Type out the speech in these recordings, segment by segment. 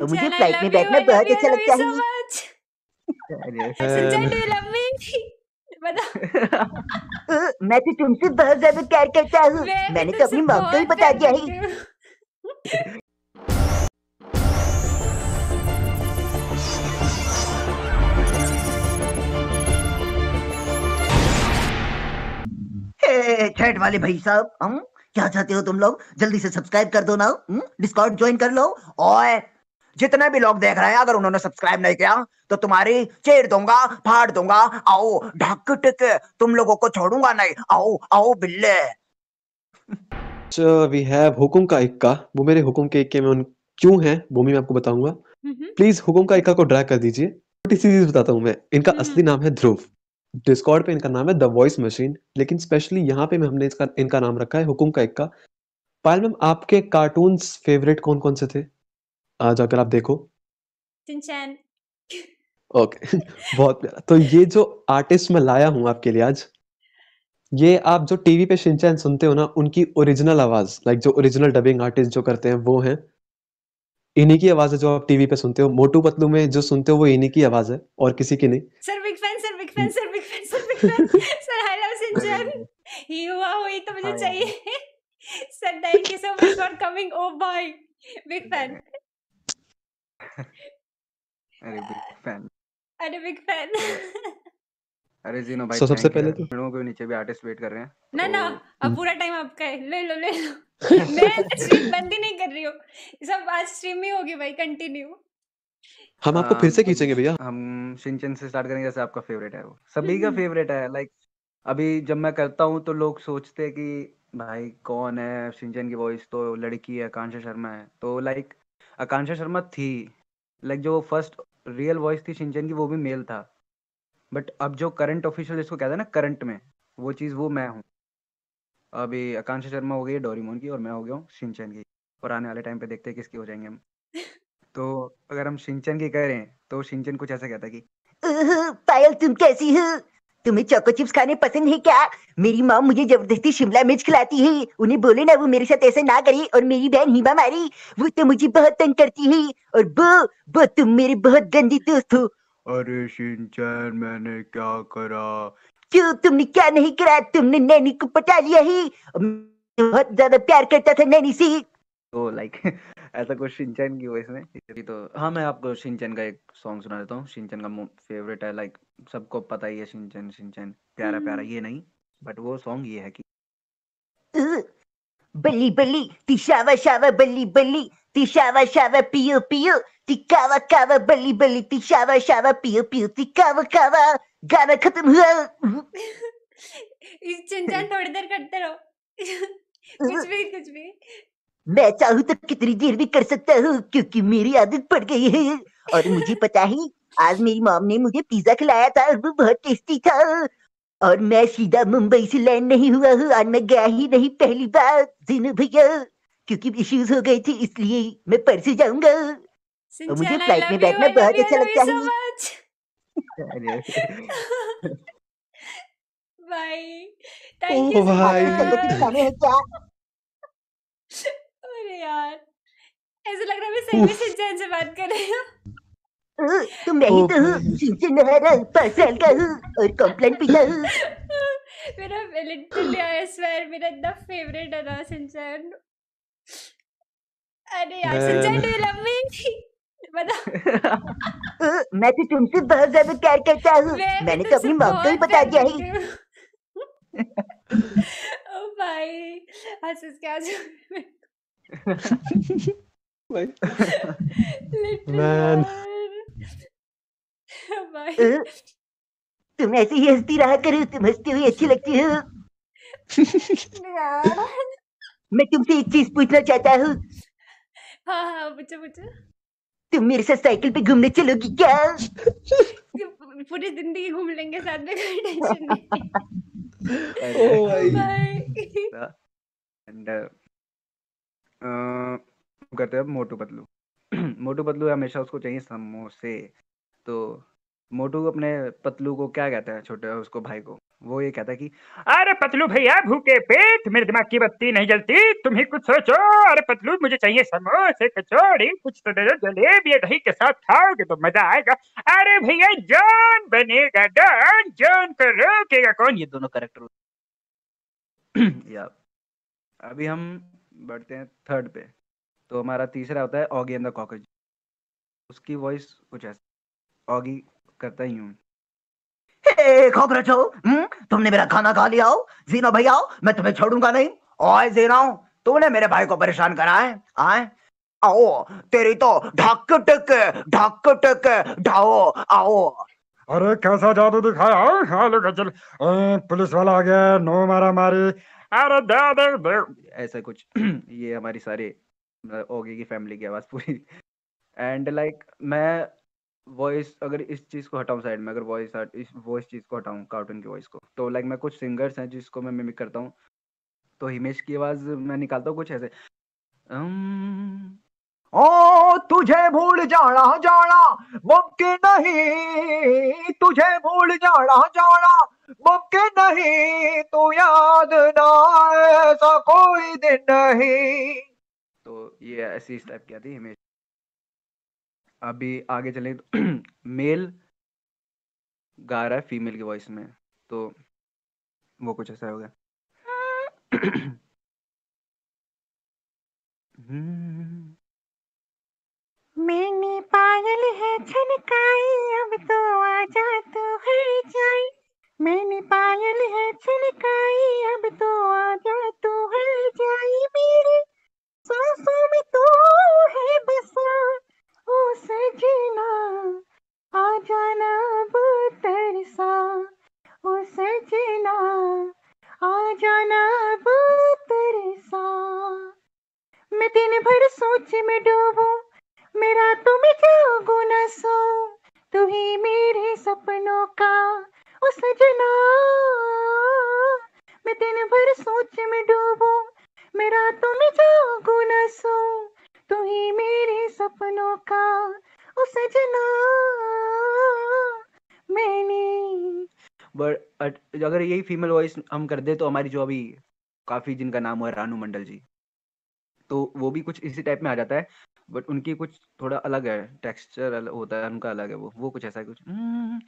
मुझे फ्लाइट में बैठना बहुत अच्छा लगता है मैं तो तुमसे बहुत ज्यादा प्यार करता हूँ मैंने तो अपनी माँ को ही बता दिया है छठ वाले भाई साहब हम क्या चाहते हो तुम लोग जल्दी से सब्सक्राइब कर दो ना डिस्काउंट हम्म, ज्वाइन कर लो और जितने भी लोग देख रहे हैं अगर उन्होंने सब्सक्राइब नहीं किया तो तुम्हारी चेर दूंगा फाड़ दूंगा आओ ढक टिक तुम लोगों को छोड़ूंगा नहीं आओ आओ बिल्ले वी अच्छा, हैव हुकुम का इक्का वो मेरे हुकुम के इक्के में क्यों है वो मैं आपको बताऊंगा प्लीज हुकुम का इक्का को ड्रैग कर दीजिए छोटी सी चीज बताता हूँ मैं इनका असली नाम है ध्रुव डिस्कॉर्ड पे इनका नाम है द वॉइस मशीन लेकिन स्पेशली यहाँ पे हमने इसका इनका नाम रखा है हुकुम का इक्का पायल मैम आपके कार्टून फेवरेट कौन कौन से थे आज अगर आप देखो सिंचैन ओके बहुत प्यारा तो ये जो आर्टिस्ट मैं लाया हूँ आपके लिए आज ये आप जो टीवी पे शिनचैन सुनते हो ना उनकी ओरिजिनल आवाज लाइक जो ओरिजिनल डबिंग आर्टिस्ट जो करते हैं वो है इन्हीं की आवाज है जो आप टीवी पे सुनते हो मोटू पतलू में जो सुनते हो वो इन्हीं की आवाज है और किसी की नहीं sir big fan sir big fan sir big fan sir big fan sir I love Shinchan ही हुआ हुई तो मुझे चाहिए sir thank you so much for coming oh bye big fan अरे बिग फैन अरे बिग फैन अरे जीनो भाई सबसे पहले तो लोगों के नीचे भी आर्टिस्ट वेट कर रहे हैं ना ना तो- अब पूरा टाइम आपका है ले लो ले लो मैं स्ट्रीम बंद ही नहीं कर रही हूँ सब आज स्ट्रीम ही होगी भाई कंटिन्यू हम आपको फिर से खींचेंगे भैया हम शिनचैन से स्टार्ट करेंगे जैसे आपका फेवरेट है वो सभी का फेवरेट हम्म। है लाइक अभी जब मैं करता हूँ तो लोग सोचते हैं कि भाई कौन है सिंचन की वॉइस तो लड़की है कांशा शर्मा है तो लाइक आकांक्षा शर्मा थी लाइक जो फर्स्ट रियल वॉइस थी सिंचन की वो भी मेल था बट अब जो करंट ऑफिशियल जिसको कहते हैं ना करंट में वो चीज़ वो मैं हूँ अभी आकांक्षा शर्मा हो गई है डोरीमोन की और मैं हो गया हूँ सिंचन की और आने वाले टाइम पे देखते हैं किसकी हो जाएंगे हम तो अगर हम सिंचन की कह रहे हैं तो सिंचन कुछ ऐसा कहता है कि पायल तुम कैसी हो तुम्हें चोको चिप्स खाने पसंद है क्या मेरी माँ मुझे जबरदस्ती शिमला मिर्च खिलाती है उन्हें बोले ना वो मेरे साथ ऐसा ना करे और मेरी बहन हिमा मारी वो तो मुझे बहुत तंग करती है और वो वो तुम मेरे बहुत गंदी दोस्त हो अरे शिंचन मैंने क्या करा क्यों तुमने क्या नहीं करा तुमने नैनी को पटा लिया ही बहुत ज्यादा प्यार करता था नैनी से तो लाइक ऐसा कुछ शिनचैन की वॉइस में इसलिए तो हाँ मैं आपको शिनचैन का एक सॉन्ग सुना देता हूँ शिनचैन का फेवरेट है लाइक सबको पता ही है शिनचैन शिनचैन प्यारा प्यारा ये नहीं बट वो सॉन्ग ये है कि uh, बल्ली बल्ली तिशावा शावा बल्ली बल्ली तिशावा शावा पियो पियो तिकावा कावा बल्ली बल्ली तिशावा शावा पियो पियो तिकावा कावा गाना खत्म हुआ इस चिंचन थोड़ी देर करते रहो कुछ भी कुछ भी मैं चाहू तो कितनी देर भी कर सकता हूँ क्योंकि मेरी आदत पड़ गई है और मुझे पता है आज मेरी माम ने मुझे पिज्जा खिलाया था और वो बहुत टेस्टी था और मैं सीधा मुंबई से लैंड नहीं हुआ हूँ और मैं गया ही नहीं पहली बार दिन भैया क्योंकि इश्यूज हो गए थे इसलिए मैं परसों जाऊंगा तो मुझे फ्लाइट में बैठना बहुत अच्छा लगता है भाई थैंक यू भाई यार ऐसे लग रहा है मैं सही में सिंचन से बात कर रही हूँ हाँ, तुम नहीं तो हूँ सिंचन नहारा पाँच साल का हूँ और कंप्लेंट भी ना हूँ मेरा लिटरली आई स्वेयर मेरा इतना फेवरेट है ना सिंचन अरे यार सिंचन डू लव मी बता हाँ, मैं तो तुमसे बहुत ज्यादा प्यार करता हूँ मैंने तो अपनी माँ को ही बता दिया है ओ भाई हंस के आज like, man. Eh? तुम ऐसे ही हंसती रहा करे तुम हंसती हुई अच्छी लगती हो मैं तुमसे एक चीज पूछना चाहता हूँ हाँ हाँ पूछो पूछो तुम मेरे साथ साइकिल पे घूमने चलोगी क्या पूरी जिंदगी घूम लेंगे साथ में कोई टेंशन नहीं ओह भाई एंड आ, करते हैं मोटू पतलू मोटू पतलू हमेशा उसको चाहिए समोसे तो मोटू अपने पतलू को क्या कहता है छोटे उसको भाई को वो ये कहता है कि अरे पतलू भैया भूखे पेट मेरे दिमाग की बत्ती नहीं जलती तुम ही कुछ सोचो अरे पतलू मुझे चाहिए समोसे कचौड़ी कुछ तो दे दो जलेबी दही के साथ खाओगे तो मजा आएगा अरे भैया जॉन बनेगा डॉन जॉन को रोकेगा कौन ये दोनों करेक्टर या अभी हम बढ़ते हैं थर्ड पे तो हमारा तीसरा होता है ऑगी एंड द कॉकरोच उसकी वॉइस कुछ ऐसा ऑगी करता ही हूँ हे कॉकरोच हो हुँ? तुमने मेरा खाना खा लिया हो जीना भैया हो मैं तुम्हें छोड़ूंगा नहीं ओए जीना तूने मेरे भाई को परेशान करा है आए आओ तेरी तो ढक टक ढक टक ढाओ आओ अरे कैसा जादू दिखाया चल पुलिस वाला आ गया नो मारा मारी ऐसा कुछ ये हमारी सारी ओगी की फैमिली की आवाज़ पूरी एंड लाइक like, मैं वॉइस अगर इस चीज़ को हटाऊं साइड में अगर वॉइस इस वॉइस चीज़ को हटाऊं कार्टून की वॉइस को तो लाइक like, मैं कुछ सिंगर्स हैं जिसको मैं मिमिक करता हूँ तो हिमेश की आवाज़ मैं निकालता हूँ कुछ ऐसे um, ओ तुझे भूल जाना जाना मुमकिन नहीं तुझे भूल जाना जाना मुमकिन नहीं तू याद ना ऐसा कोई दिन नहीं तो ये ऐसी इस टाइप की आती है अभी आगे चले तो मेल गा रहा है फीमेल की वॉइस में तो वो कुछ ऐसा हो गया हम्म। मैंने पायल है छनकाई अब तो आजा तू तो हर जाए मैंने पायल है छनकाई अब तो आजा तू तो हर जाए मेरे सांसों में तो है बसा ओ सजना आ जाना अब तरसा ओ सजना आ जाना अब तरसा मैं दिन भर सोच में डूब का ओ सजना मैंने बट अगर यही फीमेल वॉइस हम कर दे तो हमारी जो अभी काफी जिनका नाम है रानू मंडल जी तो वो भी कुछ इसी टाइप में आ जाता है बट उनकी कुछ थोड़ा अलग है टेक्सचर होता है उनका अलग है वो वो कुछ ऐसा है, कुछ हम्म,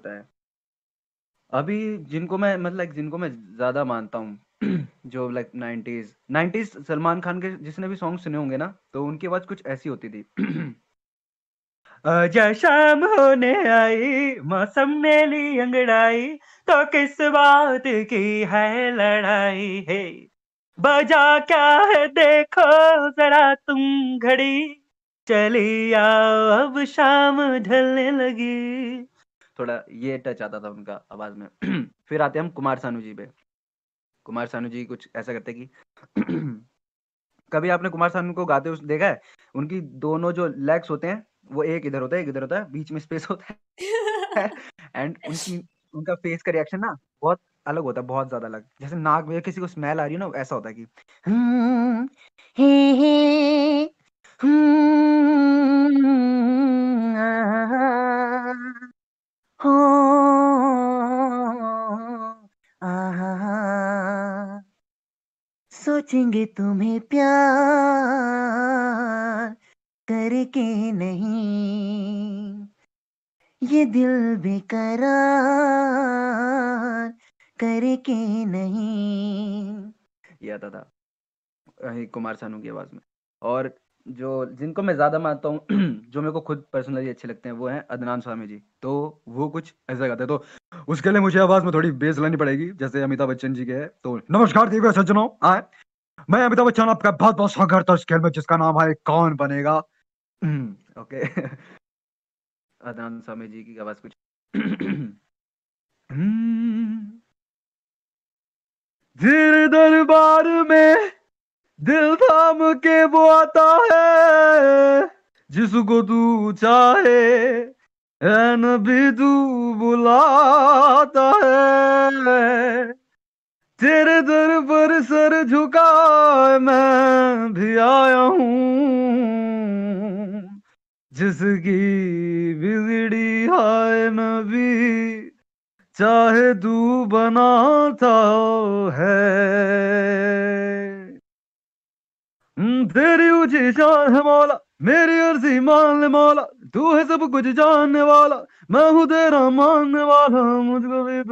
होता है अभी जिनको मैं मतलब लाइक जिनको मैं ज्यादा मानता हूँ जो like nineties nineties Salman Khan के जिसने भी सॉन्ग सुने होंगे ना तो उनकी आवाज कुछ ऐसी होती थी अजय शाम होने आई मौसम ने ली अंगड़ाई तो किस बात की है लड़ाई हे बजा क्या है देखो जरा तुम घड़ी चली आओ अब शाम ढलने लगी थोड़ा ये टच आता था उनका आवाज में फिर आते हम कुमार सानू जी पे कुमार सानू जी कुछ ऐसा करते कि कभी आपने कुमार सानू को गाते हुए देखा है उनकी दोनों जो लेग्स होते हैं वो एक इधर होता है एक इधर होता है बीच में स्पेस होता है एंड उनकी उनका फेस का रिएक्शन ना बहुत अलग होता है बहुत ज्यादा अलग जैसे नाक में किसी को स्मेल आ रही है ना ऐसा होता है कि हम्म, हम्म, हम्म, हम्म बेचेंगे तुम्हें प्यार करके नहीं ये दिल बेकरार करके नहीं ये आता था, कुमार सानू की आवाज में और जो जिनको मैं ज्यादा मानता हूँ जो मेरे को खुद पर्सनली अच्छे लगते हैं वो हैं अदनान स्वामी जी तो वो कुछ ऐसा गाते हैं तो उसके लिए मुझे आवाज में थोड़ी बेस लानी पड़ेगी जैसे अमिताभ बच्चन जी के है तो नमस्कार दिव्य सज्जनों आए मैं अमिताभ बच्चन आपका बहुत बहुत स्वागत करता हूँ इस खेल में जिसका नाम है कौन बनेगा ओके हम्म, अदनान स्वामी जी की आवाज कुछ जिर हम्म। दरबार में दिल थाम के वो आता है जिसको तू चाहे एन भी तू बुलाता है तेरे दर पर सर झुकाए मैं भी आया हूँ जिसकी बिगड़ी हाय मैं भी चाहे तू बनाता है हम्म, तेरी ऊंची शान है मौला मेरी अर्जी मान ले मौला तू है सब कुछ जानने वाला मैं हूँ तेरा मानने वाला मुझको भी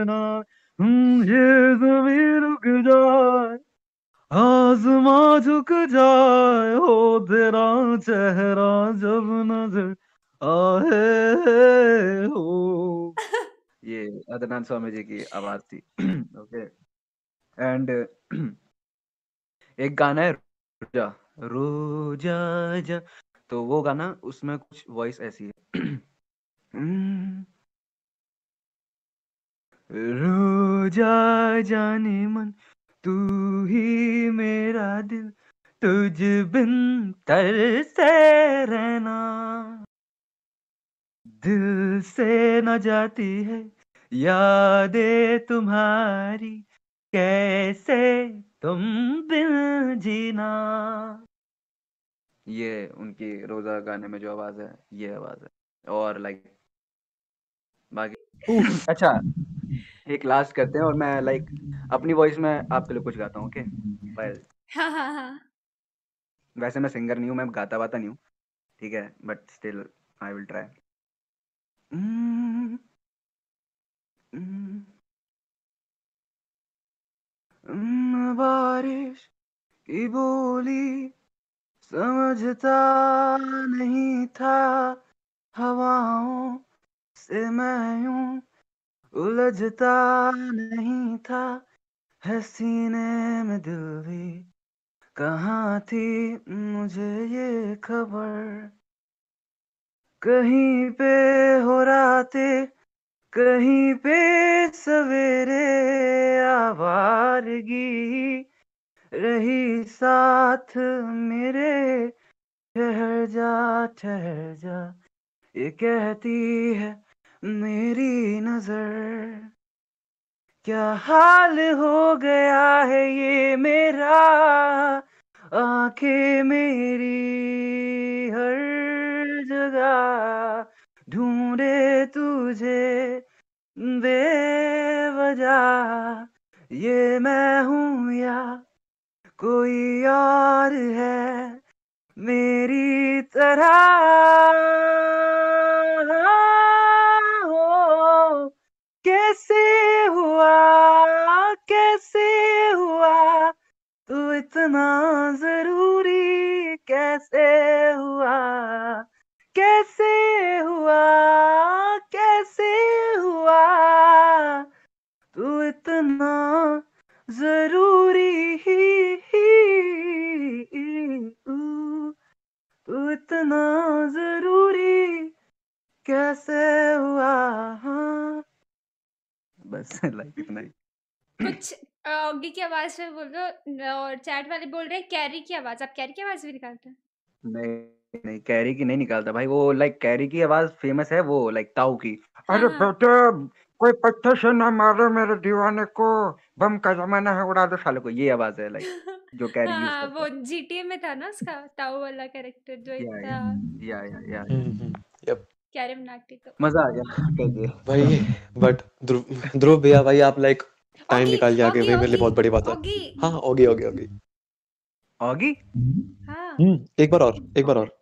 तो ये जमीन रुक जाए आजमा झुक जाए हो तेरा चेहरा जब नजर आए हो ये अदनान स्वामी जी की आवाज थी ओके एंड एक गाना है रोजा रोजा जा तो वो गाना उसमें कुछ वॉइस ऐसी है hmm. रोजा जा जाने मन तू ही मेरा दिल तुझ बिन तर से रहना दिल से न जाती है यादें तुम्हारी कैसे तुम बिन जीना ये उनकी रोजा गाने में जो आवाज है ये आवाज है और लाइक बाकी अच्छा एक लास्ट करते हैं और मैं लाइक अपनी वॉइस में आपके लिए कुछ गाता हूँ ओके okay? हाँ, हाँ हाँ वैसे मैं सिंगर नहीं हूँ मैं गाता वाता नहीं हूँ ठीक है but still I will try बारिश की बोली समझता नहीं था हवाओं से मैं हूँ उलझता नहीं था है सीने में दिल भी कहाँ थी मुझे ये खबर कहीं पे हो राते कहीं पे सवेरे आवारगी रही साथ मेरे ठहर जा ठहर जा ये कहती है मेरी नजर क्या हाल हो गया है ये मेरा आंखें मेरी हर जगह ढूंढे तुझे बेवजह ये मैं हूँ या कोई और है मेरी तरह se hua, kaise hua, tu itna zaruri kaise hua, kaise hua, kaise hua, tu itna zaruri like इतना ही कुछ की आवाज में बोल दो और चैट वाले बोल रहे हैं कैरी की आवाज आप कैरी की आवाज भी निकालते हैं नहीं नहीं कैरी की नहीं निकालता भाई वो लाइक कैरी की आवाज फेमस है वो लाइक ताऊ की हाँ, अरे हाँ। बेटे कोई पत्थर से ना मारो मेरे दीवाने को बम का जमाना है उड़ा दो सालों को ये आवाज है लाइक जो कैरी हाँ, वो जीटीए में था ना उसका ताऊ वाला कैरेक्टर जो या, इतना या या या, या, या, या, या, या, या, या, या कैरम नाटी तो मजा आ गया भाई बट ध्रुव भैया भाई आप लाइक टाइम निकाल के आगे भाई मेरे लिए बहुत बड़ी बात है हाँ ओगी ओगी ओगी ओगी हाँ हम्म, एक बार और एक बार और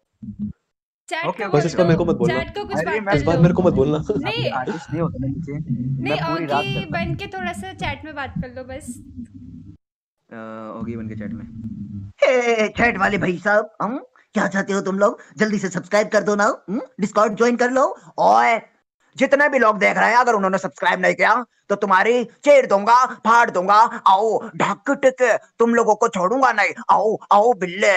ओके बस इसको मेरे को मत बोलना चैट को कुछ बात इस बार मेरे को मत बोलना नहीं आर्टिस्ट नहीं होता नीचे नहीं ओगी बन के थोड़ा सा चैट में बात कर लो बस ओगी बन के चैट में हे चैट वाले भाई साहब हम क्या चाहते हो तुम लोग जल्दी से सब्सक्राइब कर दो ना डिस्काउंट हम्म? ज्वाइन कर लो और जितने भी लोग देख रहे हैं अगर उन्होंने सब्सक्राइब नहीं किया तो तुम्हारी चेर दूंगा फाड़ दूंगा आओ ढक टिक तुम लोगों को छोड़ूंगा नहीं आओ आओ बिल्ले